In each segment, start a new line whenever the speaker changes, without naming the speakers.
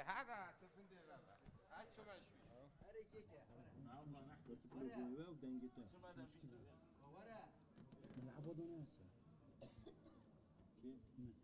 ايه، هذا تفندي لا هاد شو ما شوي هاري كيكا ورا ورا ودنجتو شو ما دمشتو ورا نلعبوا دوناسه كيف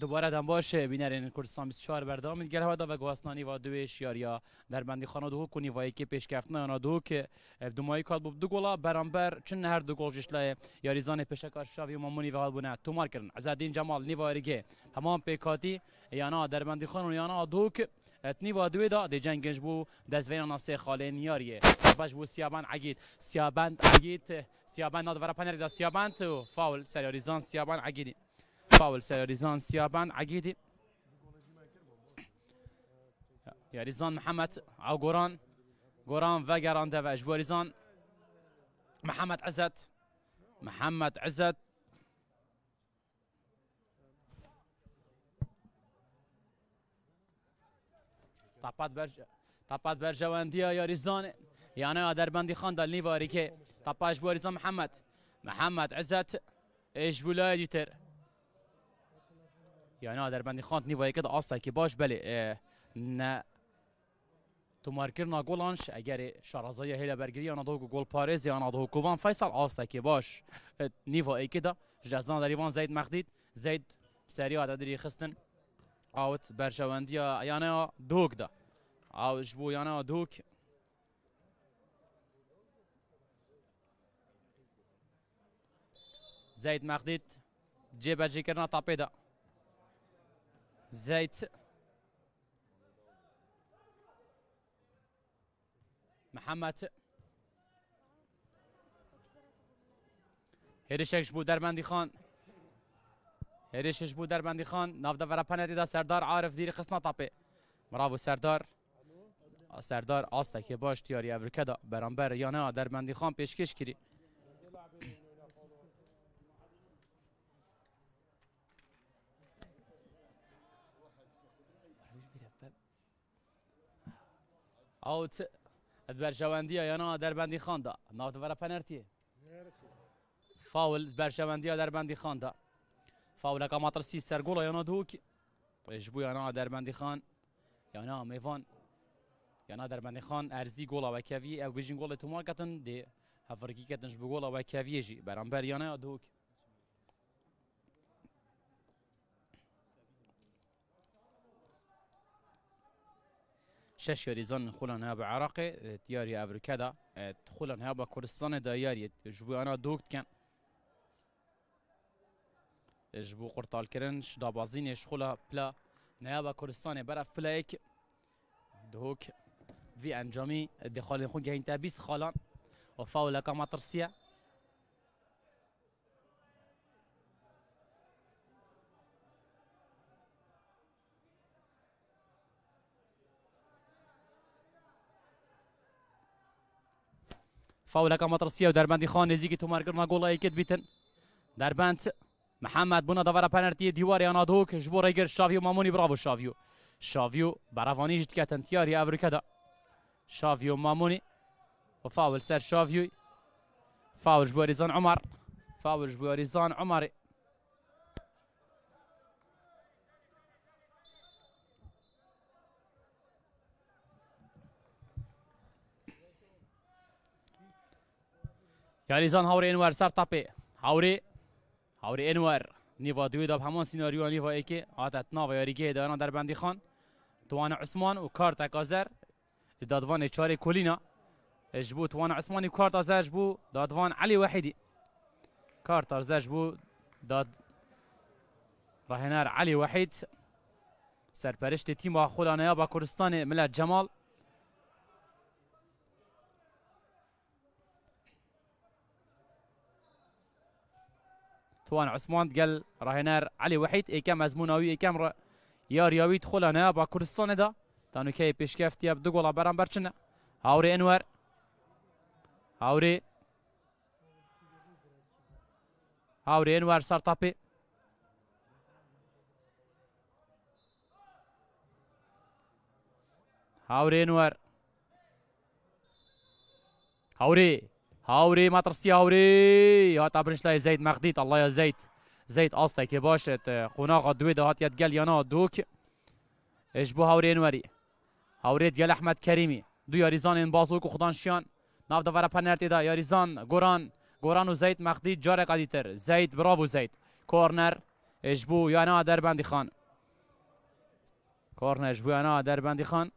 دوباره دنباشه بینرین کردستان 24 بردام گل هدا و گواسنانی و دویش شیاریا در بندی خانه دو کنی و یکی پیش گفتن آنا دو که مایی کال بود دو گولا برانبر چون هر دو گول جشله یاریزان پشکار شاوی و مامونی و هالبونه تومار کردن عزدین جمال نیو ریگه همان پیکاتی یانا در بندی خانه یانا دو که اتنی و دوی دا دی جنگش بو دزوین سی خاله نیاریه باش بو سیابند عگید سیابند عگید سیابند نادوره پنری دا سیابند فاول یاریزان سیابند عگیدی فاول سر ريزان سيابان عقيدي يا ريزان محمد او غوران غوران فاقران دافع جبو ريزان محمد عزت محمد عزت طابات برج طابات برجوانديا يا ريزان يعني دربندي خان دالني فاريكي طاباش بو ريزان محمد محمد عزت ايش بولاي ديتر يعني در بندی خانت نیوای که دا آستا که باش بله آه، ن تو مارکرنا گولانش اگر شارزای هیلا برگری آنها دو گل پارز آنها دو کوان فیصل آستا که باش نیوای که دا جزدان در ایوان زید مخدید زید سری آتا دری خستن آوت برشواندی یعنی دوک دا آوش بو یعنی دوک زید مخدید جێبەجێکردنا تاپێدا زیت محمد هرشش بود در بندی خان هرشش بود در بندی خان نافده و پنه دیده سردار عارف دیر قسمت تپه مراو سردار سردار آسته که باش تیاری ابرکه دا برانبر یا نه در بندی خان پیشکش کری او ت... بر یا نه در بندی خانده نافت ورا پنرتی فاول بر جواندی در بندی خانده فاول که ماترسی سرگولا یانا دوک جبو نه در بندی خان یانا میوان نه در بندی خان ارزی گولا و کوی او بجین گولا تو مارکتن دی هفرگی کتنش جبو و کوی جی برانبر نه دوک شش یاری زن خولان ها به عراق دیاری افریقا دا خولان ها با کردستان دا یاری جبو آنها دوکت کن جبو قرطال کرن شدا بازین شخولا پلا نیا با کردستان برف پلا ایک دوک وی انجامی دخول خون جاين تابيس خالان وفاول كما ترسيه فاول فاولەکە مەترسیە و دەربەندی خۆ نزیکی تۆمارگرما گوڵەیەکت بیتن دەربند محەممەد بوونە دەڤرە پەنەرتیە محمد بنا ji بۆ ڕێگر شاوی و مامۆنی براوە شاوی و شاوی و بەراوانی ژ دکەتەن تیاری ئەوروکەدا شاوی و مامۆنی و فاول سەر شاویوی فاول ji بۆ عمر فاول ji بۆ ریزان يا ليزان هاوري انوار سر طبي هاوري هاوري انوار نيفا دويدا بهمان سيناريو نيفا ايكي هات اتنافا يا ريكي دانا در بندي خان توان عثمان و وكارتا كازر دادوان تشاري كولينا جبو توان عثمان و وكارتا زر جبو دادوان علي وحيدي كارتا زر جبو داد راهنار علي وحيد سرپرشت تیم خود آنها با کردستان ملت جمال توان عثمان قال راهنار علي وحيد اي كام ازموناوي اي كام يا رياوي دخل انا با كردستان دا تانو كي بيشكاف تياب دو جولا برامبر برشنا هاوري انوار هاوري هاوري انوار صار طابي هاوري انوار هاوري هاوری ما ترسی هاوری هات لای لاي زيد مخديت الله يا زيد زيد اصلك باشت قناقة دويدة هات يتقل يانا دوك دوک هاوری انوری هاوری تقل احمد کریمی دو یاریزان ان بازوک وخدان شیان ناف دفر پنرتی دا یاریزان گران گوران و زید مخدی جاره قدیتر زید براو زید کورنر اشبو یانا در بندی خان کورنر اشبو یانا در خان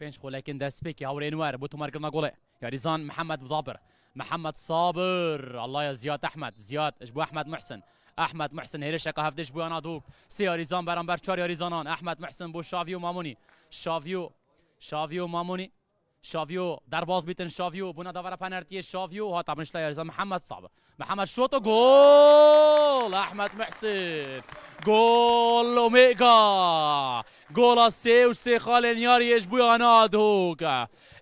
پێنج خۆلەکن دەستپێکی هەورێنوار بۆ تۆمارکردنا يعني گوڵێ یاریزان محەممەد محمد محەممەد سابر ئەلهە زیات ئەحمد أحمد ئەش بۆ احمد محسن احمد محسن هێرشەکە هەفتش بۆیان نادوک سێ یاریزان بەرەمبەر چوار یاریزانان احمد محسن بو شاوی و مامونی شاوی و مامونی شافيو درباز بيتن شافيو بونا دافرا بانارتي شافيو ها طبعا شلا يرزا محمد صعب محمد شوطه جول احمد محسن جول اوميجا جول السي وسي خالن ياري يجبو نادوك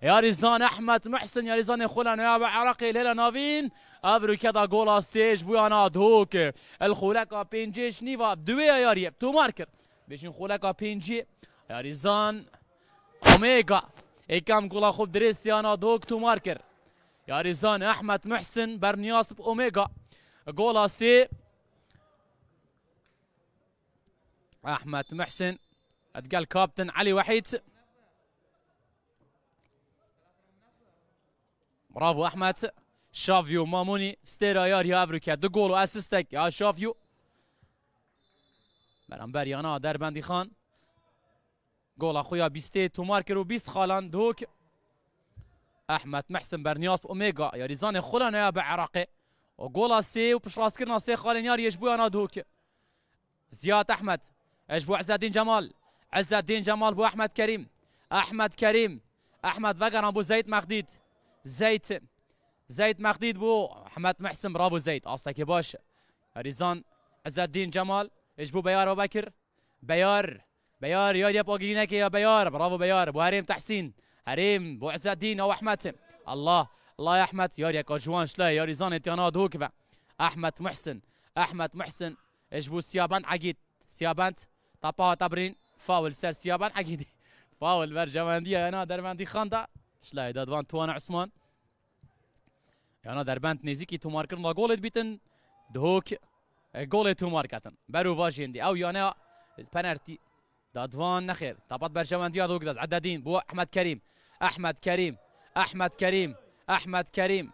ياري زان احمد محسن ياري زان خلان يا عراقي الهلا نافين افرو كذا جول السي يجبو نادوك الخولاكا بينجي شنيفا دوي ياري تو ماركر بيش نخولاكا بينجي ياري زان اوميجا ئەیکام گل خوب دریسیانا دوک تو مارکر یاریزان احمد محسن بەرنیاسب اومیگا گل سێ احمد محسن ئەدگەل کابتن علی وحید برافو احمد شافیو مامونی ستێرا یاری ئەڤروکە دو گل و ئەسستێک یا شافیو بەرەمبەر در بندی خان گۆڵا خۆیا بیستێ تۆمار کرد و بیست خاڵان دۆک ئەحمد مەحسم بەرنیاس ئۆمێگا یاریزانێ خۆلانەیە بە عێراقێ و گۆڵا سێ و پشڕاستکردنا سێ خاڵێنیار یەشبوویانە دۆکە عز الدين جمال عز الدين جمال بو احمد كريم احمد كريم احمد کەریم ابو زيد مخديد زەیت زيد مخديد بو احمد محسن ئەحمد مەحسم اصلك زەیت ئاستەکێ باشە عز الدين جمال اجبو بيار ابو بكر بيار بيار يا يا بوغينك يا بيار برافو بيار ابو هريم تحسين هريم ابو عز الدين او احمد الله الله يا احمد يا يا كوجوان شلا يا ريزان انت انا احمد محسن احمد محسن اجبو سيابان عقيد سيابان طابا تبرين فاول سير سيابان عقيد فاول برجماندي انا درماندي خاندا شلا دادوان توان عثمان انا دربانت نزيكي تو ماركر لا غولت بيتن دوك غولت تو ماركاتن برو فاجيندي او يانا بنارتي دادوان نخير طابات برشوانديا دوغلاس عدادين بو احمد كريم احمد كريم احمد كريم احمد كريم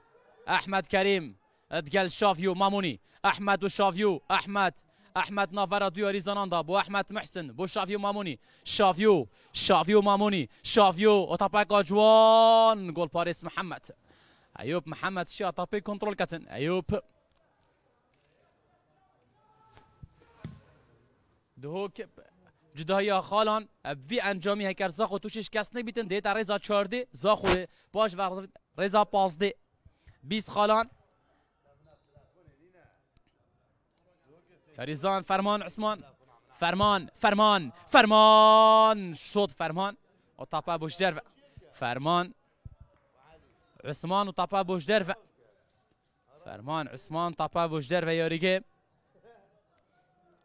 احمد كريم اتقال شافيو ماموني احمد وشافيو احمد احمد نافارا ديو ريزاناندا بو احمد محسن بو شافيو ماموني شافيو شافيو ماموني شافيو وطاباكا جوان جول باريس محمد ايوب محمد شيا طابي كنترول كاتن ايوب دهوك جدایی خالان وی انجامی هکر زاخو توشش کس نبیتن دیتا ریزا چارده زاخو پاش و ریزا پازده بیست خالان کاریزان فرمان عثمان فرمان فرمان فرمان شد فرمان و طابا بوش درفه فرمان عثمان و طابا بوش درفه فرمان عثمان طابا بوش درفه یاریگه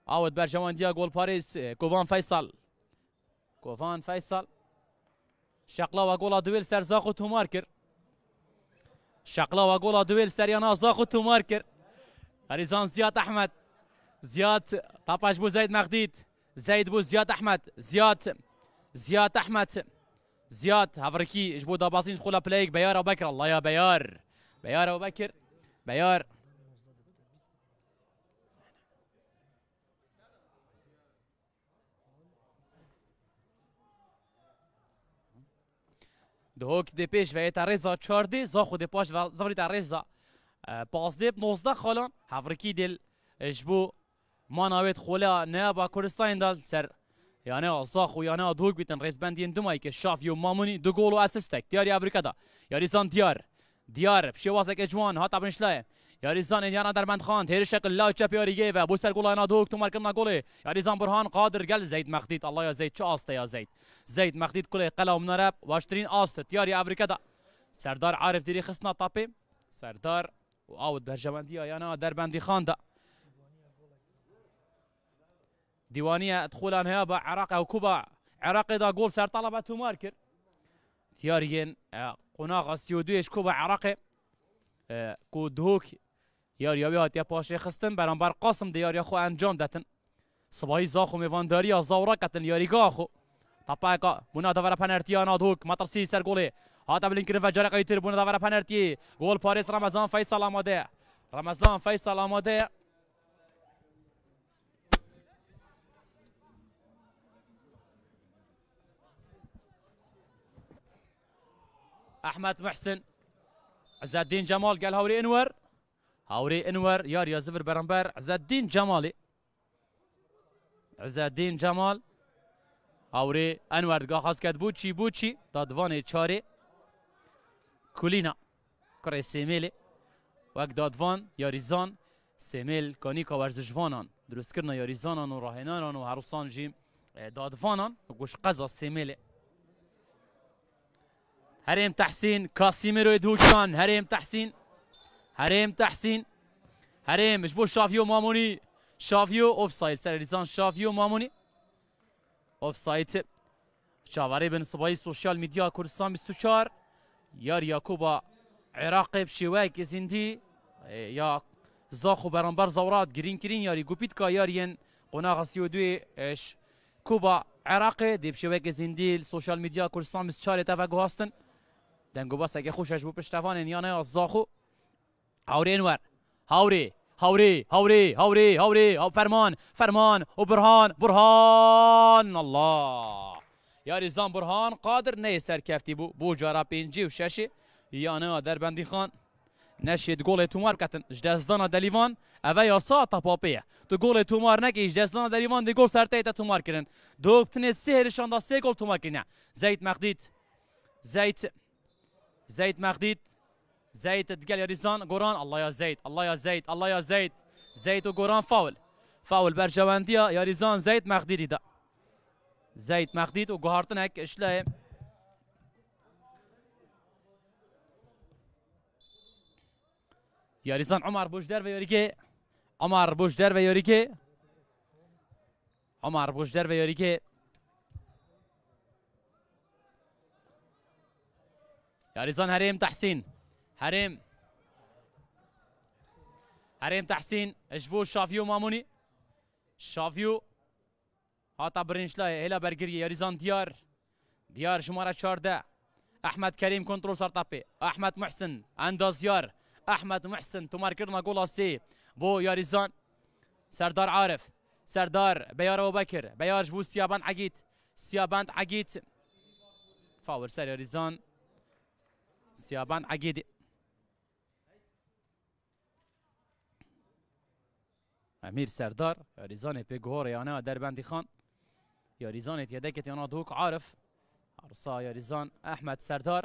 عاود برجوانديا جول باريس آه، كوفان فيصل كوفان فيصل شقلاوة جولا دويل سر تو ماركر شقلاوة جولا دويل زاخو تو ماركر اريزان زياد أحمد زياد طاباج بو زيد مغديد زيد بو زياد أحمد زياد زياد أحمد زياد هفركي جبو دابازين شخولا بلايك بيار أبو بكر الله يا بيار بيار أبو بكر بيار دوک دی پیش و ایت رزا چارده زا خود پاش و زوریت رزا پازده نوزده خالان هفرکی دل جبو ماناویت خولا نه با کردستان دل سر یعنی آساخ و یعنی دوگ بیتن رزبندین دومایی که شافی و مامونی دو گول و اسستک دیاری امریکا دا یاری زان دیار دیار بشه واسه که جوان هات ابنشلایه یاریزان انیانا در بند خواند هر شکل لا چپ یاریگه و بوسر گل اینا دوک تو مرکم گل یاریزان برهان قادر گل زید مخدید الله یا زید چه آسته یا زید زید مخدید گل قلا منرب واشترین آست تیاری افریکا دا سردار عارف دیری خصنا طاپی سردار و آود برجمندی آیانا در بندی خانده ديوانيه دخول با عراق و کوبا عراق دا جول سر تو ماركر تيارين اه، قناغ السيوديش کوبا عراق كو اه، دهوك یاریا به هاتیا پاشه خستن برانبر قاسم دیاریا خو انجام دتن سبایی زاخو میوانداری از زورا کتن یاریگا خو تپا کا بنا پنرتی پنرتیا نادوک مترسی سر گله هاتا بلینکرین و جرقه تیر بنا دورا پنرتی گول پاریس رمضان فیصل آماده رمضان فیصل آماده احمد محسن عز الدين جمال گل هوری انور هاوري انور ياريا زفر برامبر عز الدين جمالي عز الدين جمال هاوري انور دقا خاص كات بوتشي بوتشي دادفاني تشاري كولينا كري سيميلي وك دادفان ياريزان سيميل كونيكا ورزجوانان دروس كرنا ياريزانان وراهنانان وعروسان جيم اه، دادفانان وكوش قزا سيميلي هريم تحسين كاسيميرو يدوجان هريم تحسين هريم تحسين هريم جبور شافيو ماموني شافيو اوف سايد سر لسان شافيو ماموني اوف سايد شافاري بن صباي سوشيال ميديا كردستان بستوشار يار ياكوبا عراقي بشواك زندي يا زاخو برانبار زورات جرين كرين ياري جوبيتكا يارين قناغ سيو دوي اش كوبا عراقي دي بشواك زندي السوشيال ميديا كردستان بستوشار تفاقو هاستن دنگو بس اگه خوشش بو پشتوانین یا نه زاخو هاوري انور هاوري هاوري هاوري هوري هوري فرمان فرمان وبرهان برهان الله يا ريزان برهان قادر نيسر كفتي بو بو جارا بينجي وشاشي يانا دربندي خان نشید گل تومار کتن جدزدانا دلیوان اوه یاسا تا پاپیه تو گل تومار نکی جدزدانا دلیوان دی گل سرته تا تومار کرن دوکتنه سه هرشان دا سه گل تومار کرنه زید مقدید زید زید مقدید زيد تتقال يا ريزان قران الله يا زيد الله يا زيد الله يا زيد زيد وقران فاول فاول برجوانديا يا ريزان زيد مخديدي دا زيد مخديد وجهارتن هيك اشلاي إيه؟ يا ريزان عمر بوش درفي يوريكي عمر بوش درفي يوريكي عمر بوش درفي يوريكي يا ريزان هريم تحسين حريم حريم تحسين جفور شافيو ماموني شافيو هاتا برنشلاي هلا برجرية ريزان ديار ديار شماره شاردة احمد كريم كنترول سرطابي احمد محسن انداز ديار احمد محسن تمار كرنا جول سي بو يا ريزان سردار عارف سردار بيار ابو بكر بيار جبو سيابان عقيد سيابان عقيت فاور سري ريزان سيابان عقيد امیر سردار ریزان پی گوهر یانا در بندی خان یا ریزان یدکت یانا دوک عارف عروسا یا ریزان احمد سردار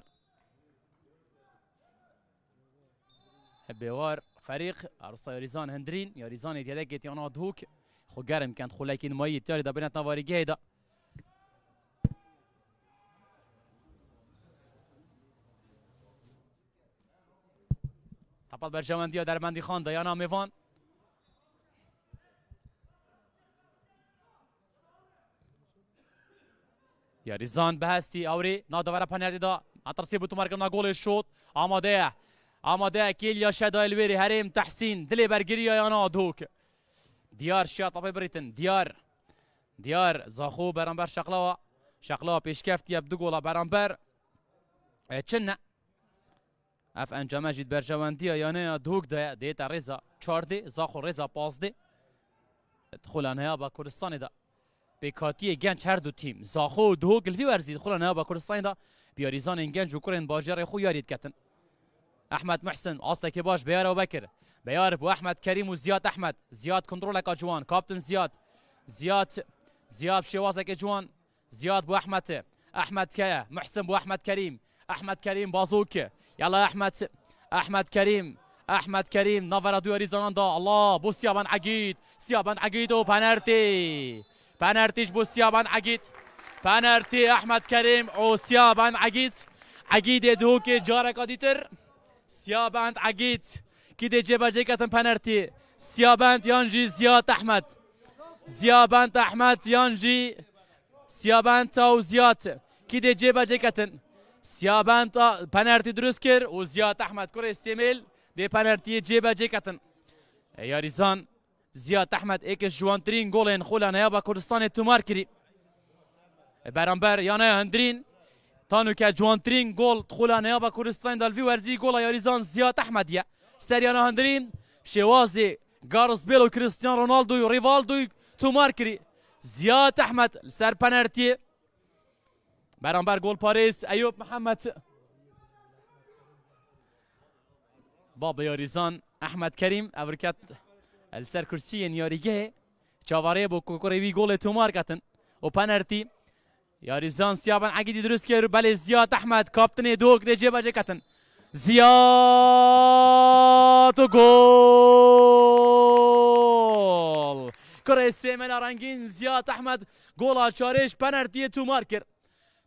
بوار فريق عرصا ريزان هندرين يا ريزان ديالك جيتي انا دوك خو گرم کند خو لكن مي تاري دبرنا تنواري جيدا تبال برجوان در بندی خان ديانا میوان یاریزان بەهستی ئەوری نادەوەرە پەنەردیدا ئەترسی بوو تمەرکردنا گۆڵی شوت ئامادەیە ئامادەیەکیل یا شەدای لێری هەرێم تەحسین دلێ بەرگریە یانە دووک دیار شیا تەپی بریتن دیار دیار زاخۆ بەرەمبەر شەقلەوە شەقلەوە پێشکەفتی ئەب إيه، دوو گۆڵە بەرەمبەر چنە ئەف ئەنجەمەژیت بەرژەوەندیە یانەیە دووکدایە دێتە ڕێزە چاردێ زاخۆ ڕێزە پازدێ خولان هەیە بە دا بكاتي گنج هر دو تیم زاخو دو دهو گلوی ورزید خلا نه با کردستان دا بیاریزان گنج و کرن باجر خو یارید کتن احمد محسن اصلا که باش بیار و بکر بیار بو احمد کریم و زیاد احمد زیاد کنترل کا جوان کاپتن زیاد زیاد زیاد شوازه که جوان زياد بو احمد احمد كيا محسن بو احمد كريم احمد كريم بازوك يلا احمد احمد كريم احمد كريم نفر دو دا الله بو سيابان عقيد سيابان عقيد و بنارتي بنارتيش بوسيابان عقيد بنارتي احمد كريم وسيابان عقيد عقيد دوك جارة قديتر سيابان که كده جبا جیکتن بنارتی سیابان یانجی زیاد احمد زيابان احمد يانجي سيابان تاو زياد كده جبا جيكتن سيابان تا بنارتي و زیاد احمد کره استعمال دی بنارتی جبا جیکتن یا ریزان زياد احمد ایکش جوانترین گولین خولانه یا با کردستان تومار کری برانبر یانه هندرین تانو که جوانترین گل خولانه یا با کردستان دالوی ورزی گل یاریزان زیاد احمدیه سر یانه هندرین شوازی گارس بیل و کریستیان رونالدو و ریوالدو تومار کری زیاد احمد سر پنرتی برانبر گل پاریس ایوب محمد بابا یاریزان احمد کریم ابرکت لسر کرسی نیاریگه چاواره بو کوکوری وی گل تومار کتن و پنرتی یاری زان سیابن عقیدی درست کرد بله زیاد احمد کاپتن دوک ده جبه کتن زیاد و گل کره سیمن آرنگین زیاد احمد گل آچارش پنرتی تومار کرد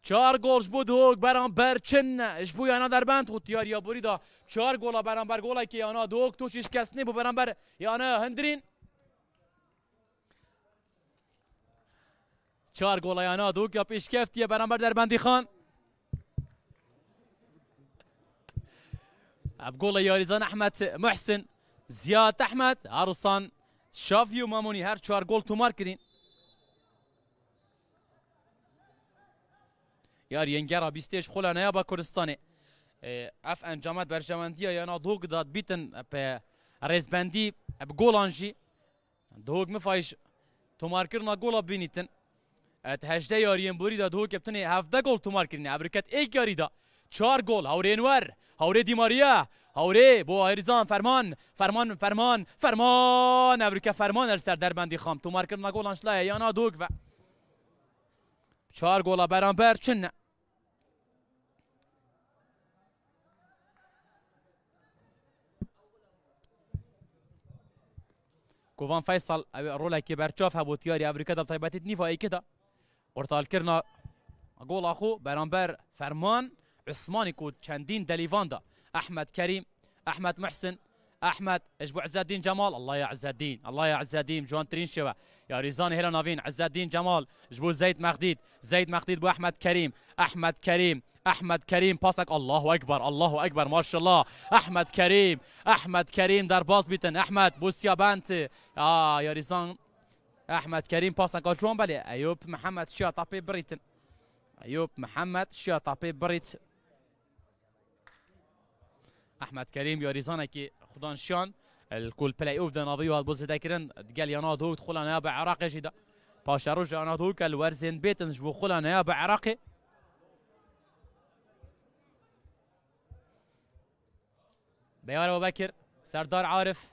چهار گل بود هوک برانبر چن اش بو یانا در بند خود یاری یا بریدا چهار گل بر گلی که یانا دوگ توش هیچ کس نی بو بر یانا هندرین چهار گل یانا دوگ یا پیش کفتیه بر در بندی خان اب گل یاریزان احمد محسن زیاد احمد عروسان شافیو مامونی هر چهار گل تومار کرین یار ینگرا بیستش خلا نیا با کردستانه اه، اف انجامت بر برجمندی یا نا دوگ داد بیتن به رزبندی به گولانجی دوگ مفایش تمار کرنا گولا بینیتن ات اه، هجده یاریم بوری دا دوگ کپتنه هفته گل تمار کرنه ابرکت ایک یاری دا چهار گل هوری انور هوری دیماریا هوری بو ایرزان فرمان فرمان فرمان فرمان ابرکت فرمان السر دربندی خام تمار کرنا گولانش لایه یا نا دوگ و چار گۆڵە بەرامبەر چنە كوفان فيصل رولا كبر شافها بوتياري امريكا دا طيبات نيفا اي كده ورطال كرنا جول اخو برامبر فرمان عثماني كو تشاندين دا احمد كريم احمد محسن احمد إجبو عز الدين جمال الله يا عز الدين الله يا عز الدين جوان ترين شبه يا ريزاني هلا نافين عز الدين جمال جبو زيد مخديد زيد مخديد بو احمد كريم احمد كريم احمد كريم باسك الله اكبر الله اكبر ما شاء الله احمد كريم احمد كريم در باز بيتن احمد بوسيا بنت اه يا ريزان احمد كريم باسك آه، جوان بلي ايوب محمد شيا طابي بريتن ايوب محمد شيا طابي بريتن احمد كريم يا ريزان كي خدان شان الكل بلاي اوف ناضيو البولز ذاكرين قال يا ناضو دخل انا يابا عراقي جدا باشا رجع ناضو قال ورزين بيت نجبو خل انا يابا عراقي بيار ابو بكر سردار عارف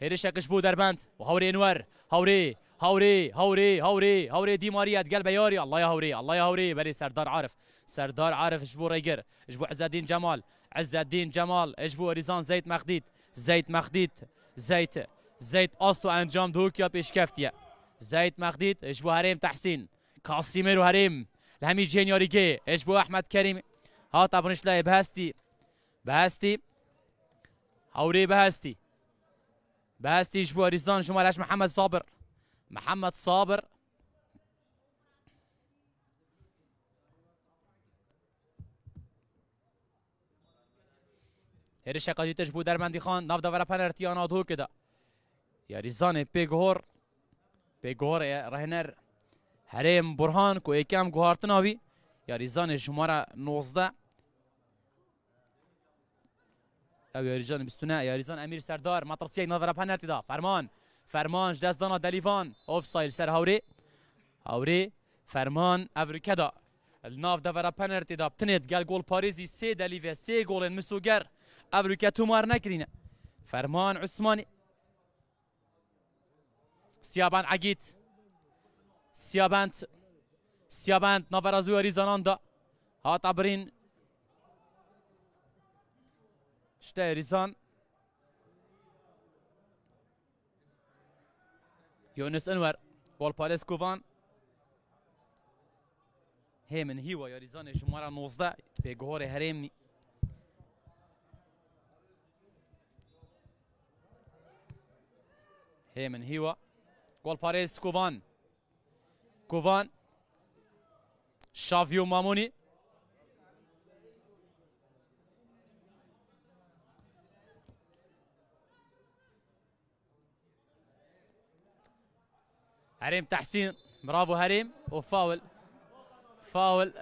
هيريشا كشبو دربانت وهوري انور هوري هوري هوري هوري هوري دي ماريا قال بياري الله يا هوري الله يا هوري بري سردار عارف سردار عارف جبو ريجر جبو عز الدين جمال عز الدين جمال جبو ريزان زيت مخديد زيد مخديد زيد زيد أستو انجام دوكيا بيشكفتيا زيد مخديد اجبو هريم تحسين كاسيميرو هريم لهمي جينيوريجي اجبو احمد كريم هات تابنش لاي بهستي بهستي هوري بهستي بهستي اجبو ريزان جمالش محمد صابر محمد صابر هرش هرشا قدي در مندی خان ناف دفرا پنرتی آن دو کده یاری ريزان بيغور بيغور رهنر هريم برهان كو اكام جوهارتناوي يا ريزان جمارة 19 او يا ريزان بستنا یاری ريزان امیر سردار ما ترسيك نظرة پنرتی دا فرمان فرمان جداز دانا دلیوان اوف سايل سر هوری هوری فرمان افريكا دا الناف دفرا بنالتي دا بتنت گل گل پاریزی سه دليفي سه جولين مسوگر ئەڤرو کە تومار نکرینه فرمان عثمانی سیابان ئەگیت سیابند سیابند دوی ریزانان زاناندا هات برین شته ریزان یۆنس ئەنوەر گۆڵپالس کوڤان هێمن هیوە ریزان شماره 19 پێگۆڕی هەرێمنی هيمن هيوا جول باريس كوفان كوفان شافيو ماموني هريم تحسين برافو هريم وفاول فاول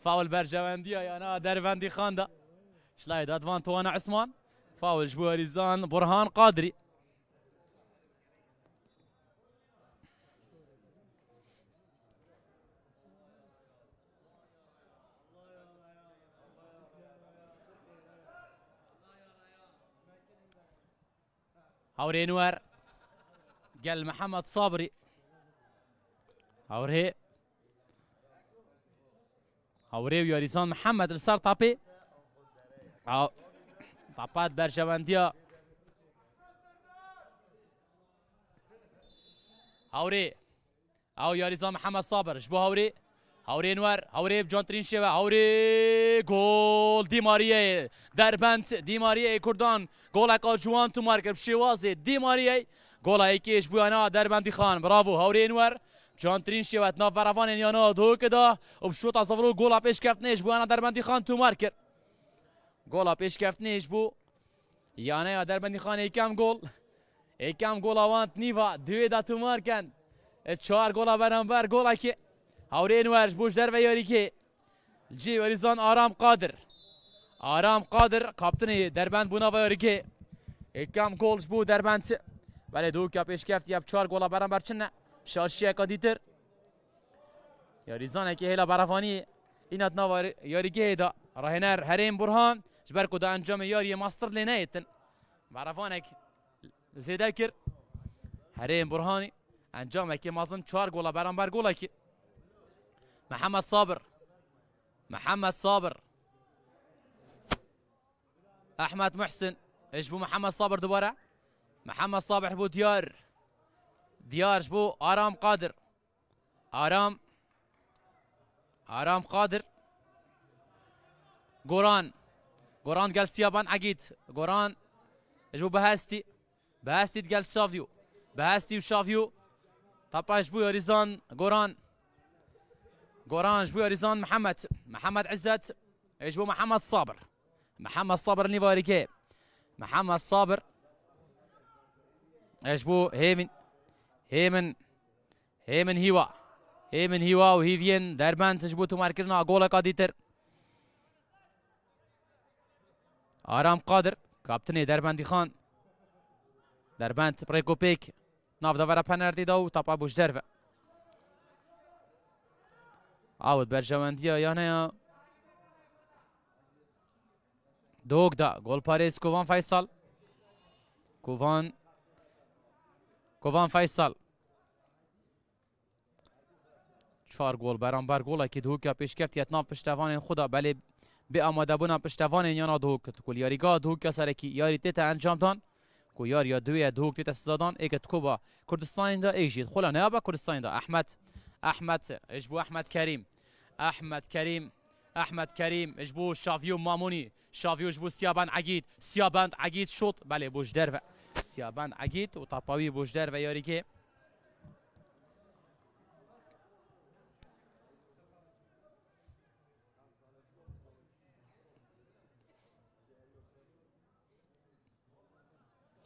فاول برجواندية يا انا درفندي خاندا شلايد ادفانت وانا عثمان فاول جبوري زان برهان قادري عوري نوار قال محمد صبري عوري عوري ويا محمد الصار طابي عو طابات برشلونة عوري او ياريزون محمد صابر شبو هوري Havre Enver. Havre John Trinşev'e. Havre gol. Di Maria'ya. Derbent Di Maria'ya ekurdan Gol aka Juventus markep Şivazi şey Di Maria'ya. Gol aka iş bu yana Derbenti Khan. Bravo Havre Enver. John Trinşev etna veravan en yana doğu keda. Ob şut azavru gol ap eşkeftine iş bu yana Derbenti Khan tu marker. Gol ap eşkeftine iş bu. Yani ya Derbenti Khan ekem gol. Ekem gol avant niva. Düve da tu marken. E gol gola beraber gol aka. Haurên werj bûj derve yarîkê cî werîzan Aram Qadir. Aram Qadir kaptinê derbend bûna ve yarîkê. Êkam gol ji bo derbend. Belê dûkya pêşkeft yap çar gola beramber çinne. Şarşiyeka dîtir. Yarîzanekê hêla beravanî înat nava yarîkê da rahêner Herêm Burhan ji ber ku da encamê yariyê master lê neyetin. Beravanek zêde kir. Herêm Burhanî encamekê mazin çar gola beramber golekî. محمد صابر محمد صابر احمد محسن اجبو محمد صابر دوباره محمد صابر اجبو ديار ديار اجبو ارام قادر ارام ارام قادر جوران جوران قال سيابان عقيد جوران اجبو بهاستي بهاستي قال شافيو بهاستي وشافيو طبعا اجبو يا ريزان جوران جوران جبو ريزان محمد محمد عزت جبو محمد صابر محمد صابر نيفاريكي محمد صابر جبو هيمن هيمن هيمن هيوا هيمن هيوا وهيفين دربان تجبو تمار كرنا جولا قاديتر آرام قادر كابتن دربان ديخان دربان بريكو بيك نافدا ورا بنالتي دو تابا بوش درفه بر عاود بەرژەوەندیە یان هەیە دۆکدا گۆڵ پارێز کۆڤان فایساڵ کۆڤان کۆڤان گل چوار گۆڵ بەرامبەر پیش دووکە پێشکەفتی ناو پشتەوانێن خدا بلی به آماده بودن یانا دوو کرد کول یاریگا دوو کەسەرەکی یاری انجام دان کو یار یا دوێ دووک تێتە سزادان دا کۆبە کوردستانیدا ئێژیت خۆلا نەیە نیابه کردستانی احمد احمد اجبو احمد كريم احمد كريم احمد كريم اجبو شافيو ماموني شافيو اجبو سيابان عقيد سيابان عقيد شوط بله بوش ديرفه سيابان عقيد وطاباوي بوش ديرفه يوريكي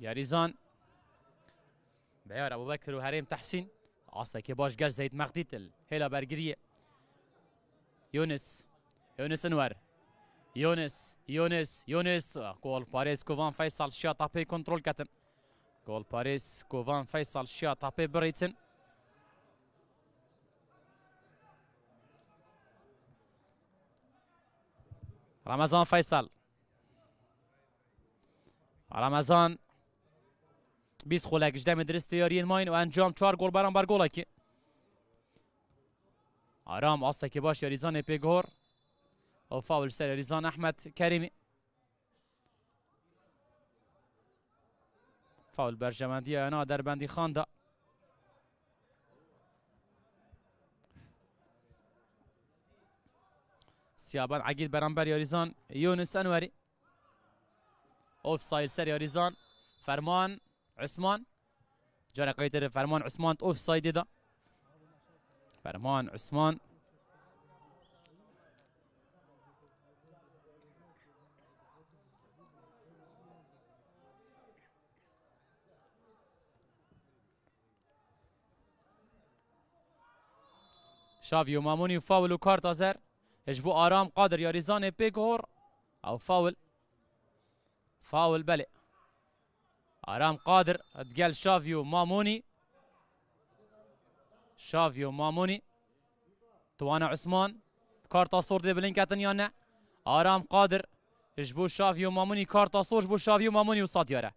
ياريزان بيار ابو بكر وهريم تحسين Aseke baş ger Zeyd Mehditil. Hela bergiriye. Yunus. Yunus Enver. Yunus. Yunus. Yunus. Gol Paris Kovan Faysal Şia tapı kontrol katın. Gol Paris Kovan Faysal Şia tapı Britin. رمضان فيصل رمضان بیست خولک جدم یاری تیاری ماین و انجام چهار گل برام بر گل کی آرام آسته که باش یاریزان پیگور و فاول سر یاریزان احمد کریمی فاول برجمندی آنا در بندی خانده سیابان عقید بر یاریزان یونس انوری اوف سایل سر یاریزان فرمان عثمان جانا قيدر فرمان عثمان اوف سايد ده فرمان عثمان شافيو ماموني فاول وكارت ازر هجبو ارام قادر يا ريزاني بيكور او فاول فاول بلئ ارام قادر اتقال شافيو ماموني شافيو ماموني توانا عثمان كارتا صور دي بلين كاتنيانا ارام قادر جبو شافيو ماموني كارتا صور جبو شافيو ماموني وصاد يارا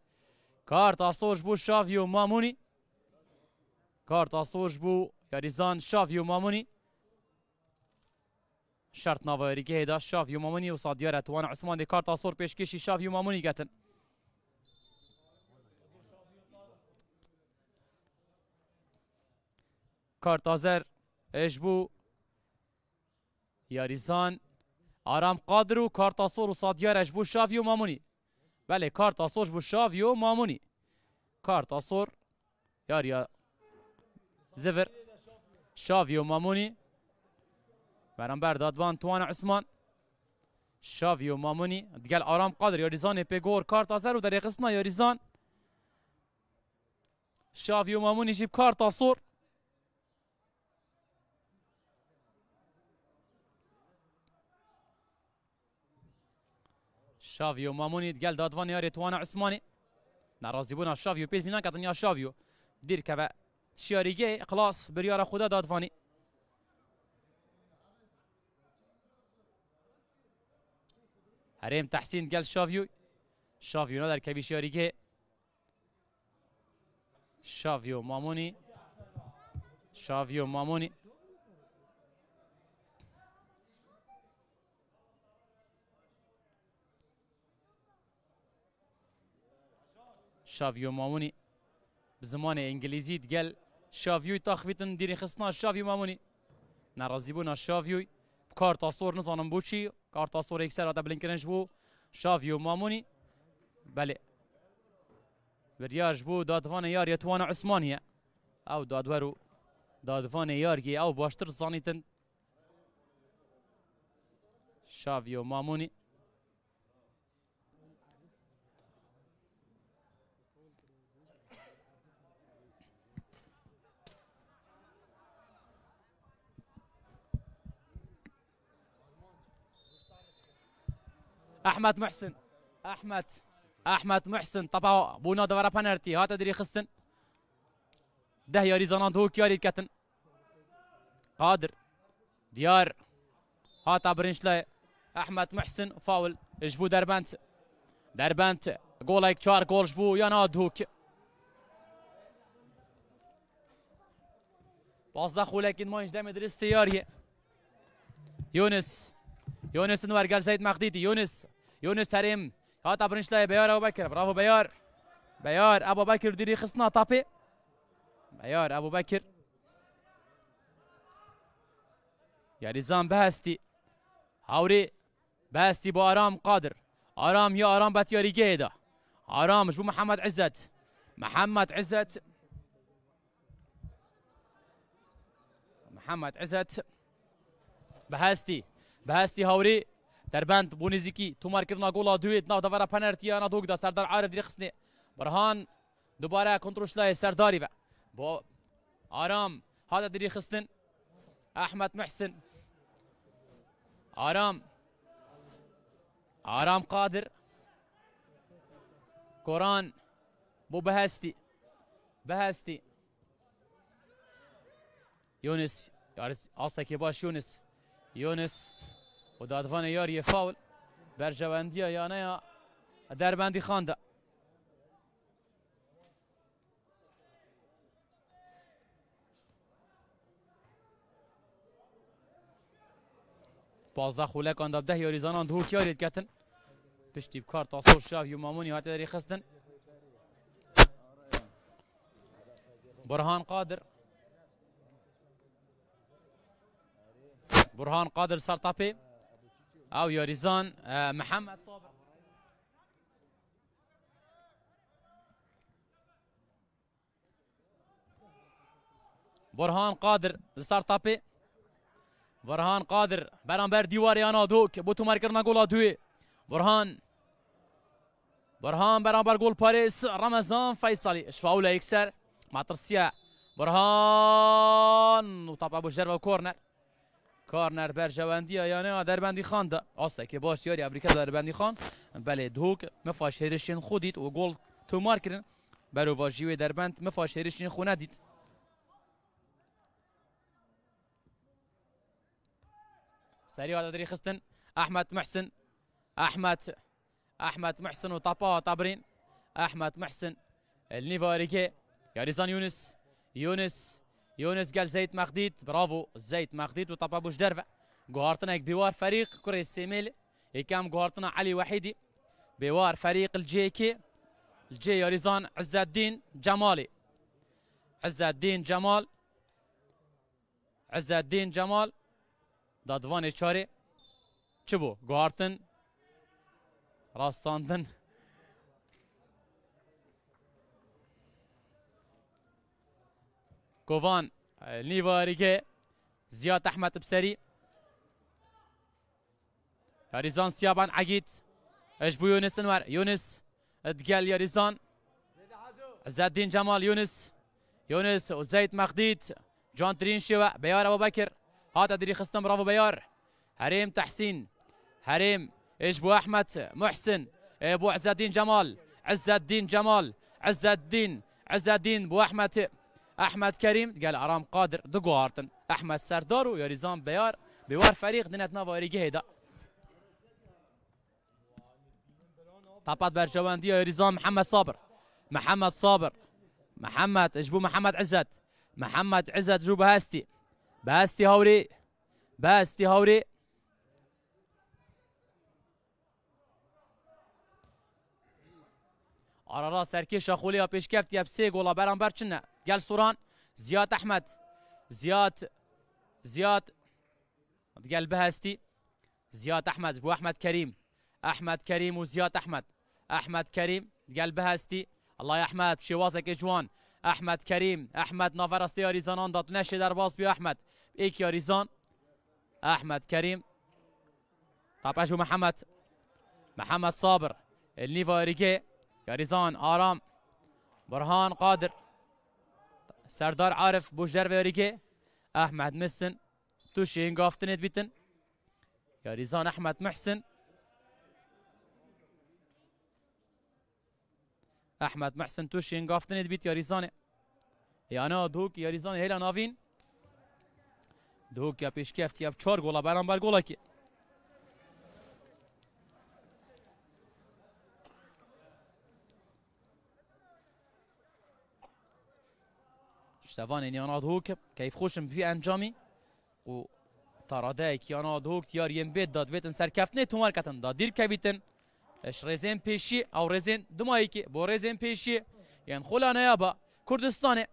كارتا صور جبو شافيو ماموني كارتا صور جبو ياريزان شافيو ماموني شرط نافا ريكي هيدا شافيو ماموني وصاد يارا توانا عثمان دي كارتا صور بيشكيشي شافيو ماموني كاتن کارتازر اجبو یاریزان آرام قادر و کارتاسور و سادیار اجبو شاوی و مامونی بله کارتاسور اجبو شاوی و مامونی کارتاسور یاریا زفر شاوی و مامونی بر دادوان توان عثمان شاوی و مامونی دیگل آرام قادر یاریزان پیگور گور و در قسنا یاریزان شاوی و مامونی جیب کارتاسور شافيو ماموني تقال داد فاني توانا عثماني نرازي بونا شافيو بيت فينا كاتنيا شافيو دير كبا شياريجي خلاص بريارة خدا داد فاني هريم تحسين قال شافيو شافيو نادر كبي شياريجي شافيو ماموني شافيو ماموني شافيو ماموني بزمان انجليزي دقل شافيو تخفيتن ديري خصنا شافيو ماموني نرازي بونا شافيو بكارتا صور نظن بوشي كارتا صور اكسر هذا بلينكرنج بو شافيو ماموني بلي برياج بو دادوان يار يتوانا عثمانية او دادورو دادوان يار او باشتر زانيتن شافيو ماموني احمد محسن احمد احمد محسن طبعا بونا دورا بنالتي ها تدري خسن ده ياري زنان هو كياري كتن قادر ديار هات برنشلا احمد محسن فاول جبو دربانت دربنت جولايك تشار جول جبو يناد هوك باز دخول لكن ما ينجدم درست ياري يونس يونس انور قال سيد مقديدي يونس يونس تريم هاتا لا بيار ابو بكر برافو بيار بيار ابو بكر ديري خصنا طابي بيار ابو بكر يا ريزان بهستي هاوري بهستي بو ارام قادر ارام يا ارام باتياري جيدا ارام شو محمد عزت محمد عزت محمد عزت بهستي بەهستی هاوری دەربند بۆ نزیکی تۆمارکردنا گۆڵا دوێت ناو دەڤرە پەنەرتیانە دۆکدا سەردار عارف دیری خستنێ بەرهان دووبارە کۆنتۆشلای سەرداریە بۆ ئارام هاتە دیری خستن ئەحمەد محسن ئارام ئارام قادر کۆران بۆ بەهستی بەهستی یۆنس یارس ئاسێکی باش یۆنس یۆنس و دادوان یار یه فاول بر جواندی یا نه در بندی خانده پازده خوله آن ده یاری زنان دور کیارید کتن پشتیب کار تاسور شاف یو مامونی حتی داری خستن برهان قادر برهان قادر سر تپی او يوريزون آه، محمد طوبة برهان قادر لسار طابي برهان قادر برانبر دیواری آنها دوک بو تو مرکرنا گولا دوی برهان برهان برانبر قول باريس رمزان فيصلي شفاولا يكسر مع ترسيا برهان وطبعا ابو الجربه كورنر کارنر بر جواندی آیانه در بندی خان ده آسته که باش یاری در بندی خان بله دوک مفاش خودید و گل تو مار کردن برو واجیو در بند هرشین خونه دید سریع هذا خستن احمد محسن احمد احمد محسن و و طابرين احمد محسن النيفاريكي یاریزان یونس یونس يونس قال زيت مخديد برافو زيت مخديد وطبا بوش درفع قهرتنا بوار فريق كرة السيميل يكام قهرتنا علي وحيدي بوار فريق الجي كي الجي ريزان عز الدين جمالي عز الدين جمال عز الدين جمال دادوان چاره چبو گوارتن راستاندن كوفان آه، نيفا ريكي زياد احمد بسري ريزان سيابان عقيد بو يونس انور يونس تقال يا ريزان زادين الدين جمال يونس يونس وزيد مخديد جون ترين شوا بيار ابو بكر هات ادري خصم برافو بيار هريم تحسين هريم بو احمد محسن ابو عز الدين جمال عز الدين جمال عز الدين عز الدين بو احمد احمد كريم قال ارام قادر دوغارتن احمد سردارو يا نظام بيار بوار فريق دينات نافا ريجي هيدا طابات برجواندي يا نظام محمد صابر محمد صابر محمد اجبو محمد عزت محمد عزت جو بهاستي باستي هوري باستي هوري آره را سرکش خولی ها پیش کفتی اب سه گولا برام برچن نه گل سوران زیاد احمد زیاد زیاد گل به هستی زیاد احمد بو احمد کریم احمد کریم و زیاد احمد احمد کریم گل به هستی الله احمد شوازه که جوان احمد کریم احمد نافرسته آریزانان داد نشه در باز بیا احمد ایک آریزان احمد کریم طب اشو محمد محمد صابر النیفا اریگه یاریزان آرام برهان قادر سردار عارف بوجر وریگه احمد مسن توش این گافتنید بیتن یاریزان احمد محسن احمد محسن توش این گافتنید بیت یاریزانه یعنی دوک یاریزان هیلا ناوین دوک یا پیشکفت یا چهار گولا برانبر گولا که شتافان يعني انا هوك كيف خوشم في انجامي و تارادايك يعني هوك تيار ينبيت داد فيتن سركفتني تومار كتن دا دير كبيتن اش ريزين بيشي او ريزين دمايكي بو ريزين بيشي يعني خلانا يابا كردستاني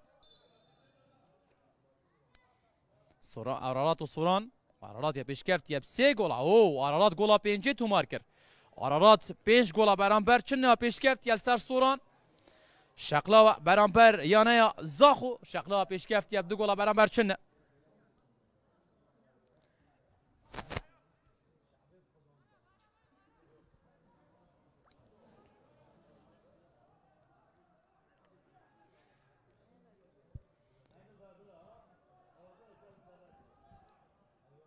سوران ارارات وسوران ارارات يا بيشكفت يا بسي جول او ارارات جولا بينجي تومار كر ارارات بيش جولا برانبر تشنا بيشكفت يا سر سوران شقلا برانبر یانه زاخو شقلا پیش یاب دو گلا برانبر چنه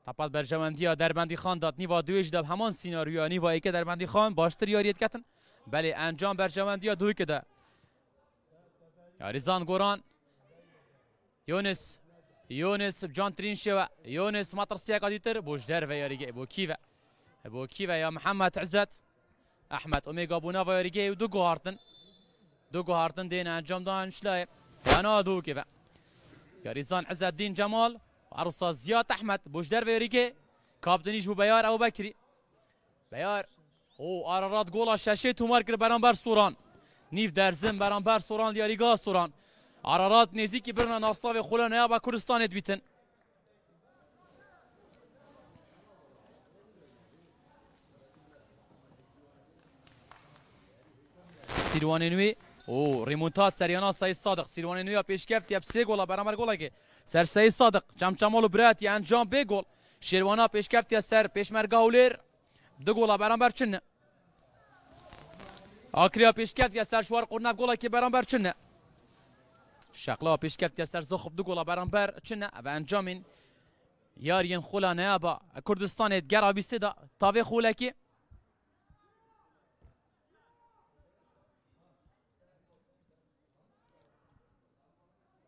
تپاد برجمندی در دربندی خان داد نیوا دویش دب همان سیناریو نیوا ای که خان باشتر یاریت کتن بله انجام برجمندی دوی که ريزان غوران يونس يونس بجان ترينشيوا يونس ما ترسيا قد يتر بوش دارفا يا رجاء بو كيفا بو كيفا يا محمد عزت احمد اوميغا بو نافا يا رجاء ودوغو هارتن دوغو هارتن دين انجام دان شلاي انا دو كيفا يا ريزان عز الدين جمال عروسة زياد احمد بوش دارفا يا رجاء كابتنيش بو بيار او بكري بيار او ارارات جولا شاشيت ومارك برانبر سوران نیف درزم بران بر سوران دیاری گاز سوران عرارات نزیکی برن ناسلاو خولا نیا با کردستانت بیتن سیروان نوی او ریمونتات سریانا سعید صادق سیروان نوی پیشکفت یاب سه گولا برامر گولا که سر سعید صادق چمچمالو براتی انجام به گل شیروان پیشکفت یا سر پیشمرگاولر دو گولا برامر چنه شوار پێشکەتگە سەر شووار قۆرناب گوڵێکی بەرامبەر چنە شەقلا پێشکەتگە سەر زۆخب دو گوڵە بەرامبەر چنە ئەە خولا یاریان خۆلا نەیە بە کوردستانێت گەرا بیستێدا تاوێ زان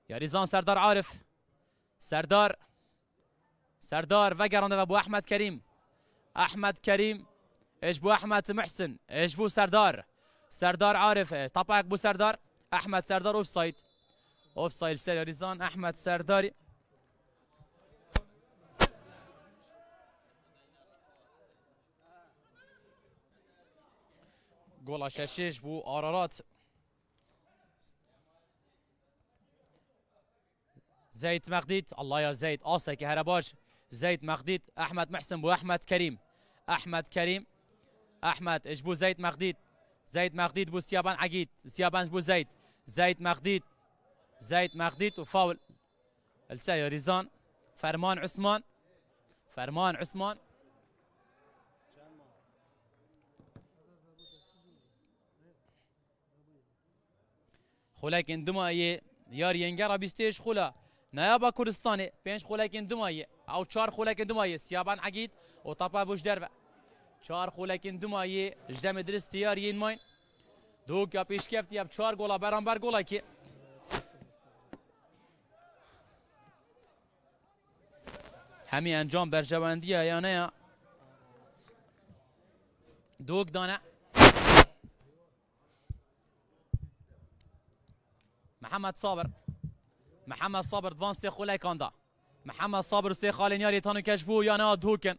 یاریزان عارف سردار سەردار سەردار ڤەگەڕانەوە بو احمد کەریم احمد کەریم ئێش بو احمد محسن ئێش بو سەردار سردار عارف اه، طبعك بو سردار احمد سردار اوف سايد اوف سايد ريزان احمد سرداري جولا شاشيش بو ارارات زيد مخديت الله يا زيد اصلا كهرباش زيد مخديت احمد محسن بو احمد كريم احمد كريم احمد اجبو زيد مخديت زيد مقديد بو سيابان عقيد سيابان بو زيد زيد مقديد زيد مقديد وفاول السايو ريزان فرمان عثمان فرمان عثمان خولك اندمايه یار ینگر بيستيش خولا نیابا کردستانه پنج خولک اندمايه او شار خولک اندمايه سيابان عقید و طبا بوش دربه چهار خولکین دو مایی جدم درست تیار یین ماین دو که پیش کفتی اب چهار گولا برانبر گولا که همی انجام بر ها یا نه دوک دانه محمد صابر محمد صابر دوان سی خولای کاندا محمد صابر سی خالین یاری تانو کشبو یا نه دوکن